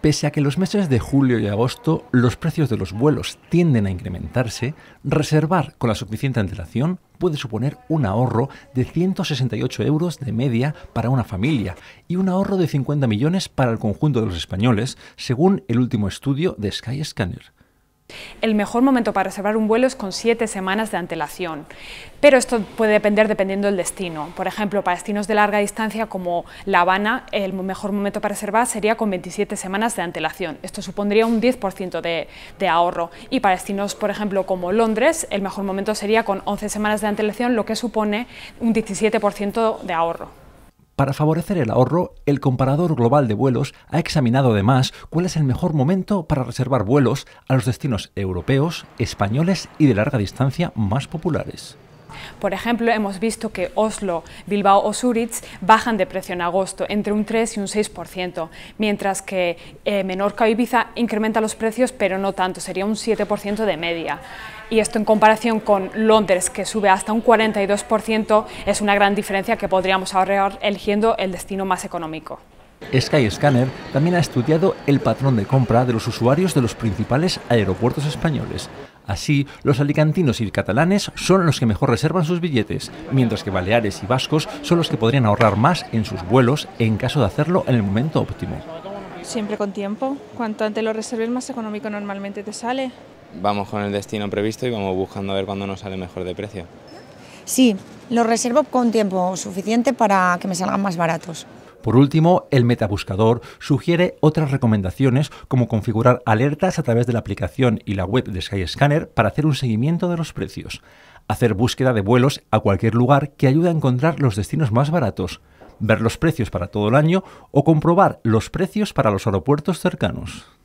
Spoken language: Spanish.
Pese a que en los meses de julio y agosto los precios de los vuelos tienden a incrementarse, reservar con la suficiente antelación puede suponer un ahorro de 168 euros de media para una familia y un ahorro de 50 millones para el conjunto de los españoles, según el último estudio de Skyscanner. El mejor momento para reservar un vuelo es con 7 semanas de antelación, pero esto puede depender dependiendo del destino. Por ejemplo, para destinos de larga distancia como La Habana, el mejor momento para reservar sería con 27 semanas de antelación. Esto supondría un 10% de, de, ahorro. Y para destinos, por ejemplo, como Londres, el mejor momento sería con 11 semanas de antelación, lo que supone un 17% de ahorro. Para favorecer el ahorro, el comparador global de vuelos ha examinado además cuál es el mejor momento para reservar vuelos a los destinos europeos, españoles y de larga distancia más populares. Por ejemplo, hemos visto que Oslo, Bilbao o Zurich bajan de precio en agosto entre un 3 y un 6%, mientras que eh, Menorca y Ibiza incrementa los precios, pero no tanto, sería un 7% de media y esto en comparación con Londres, que sube hasta un 42%, es una gran diferencia que podríamos ahorrar eligiendo el destino más económico. Skyscanner también ha estudiado el patrón de compra de los usuarios de los principales aeropuertos españoles. Así, los alicantinos y catalanes son los que mejor reservan sus billetes, mientras que baleares y vascos son los que podrían ahorrar más en sus vuelos en caso de hacerlo en el momento óptimo. Siempre con tiempo. Cuanto antes lo reserves, más económico normalmente te sale. Vamos con el destino previsto y vamos buscando a ver cuándo nos sale mejor de precio. Sí, lo reservo con tiempo suficiente para que me salgan más baratos. Por último, el metabuscador sugiere otras recomendaciones como configurar alertas a través de la aplicación y la web de Skyscanner para hacer un seguimiento de los precios, hacer búsqueda de vuelos a cualquier lugar que ayude a encontrar los destinos más baratos, ver los precios para todo el año o comprobar los precios para los aeropuertos cercanos.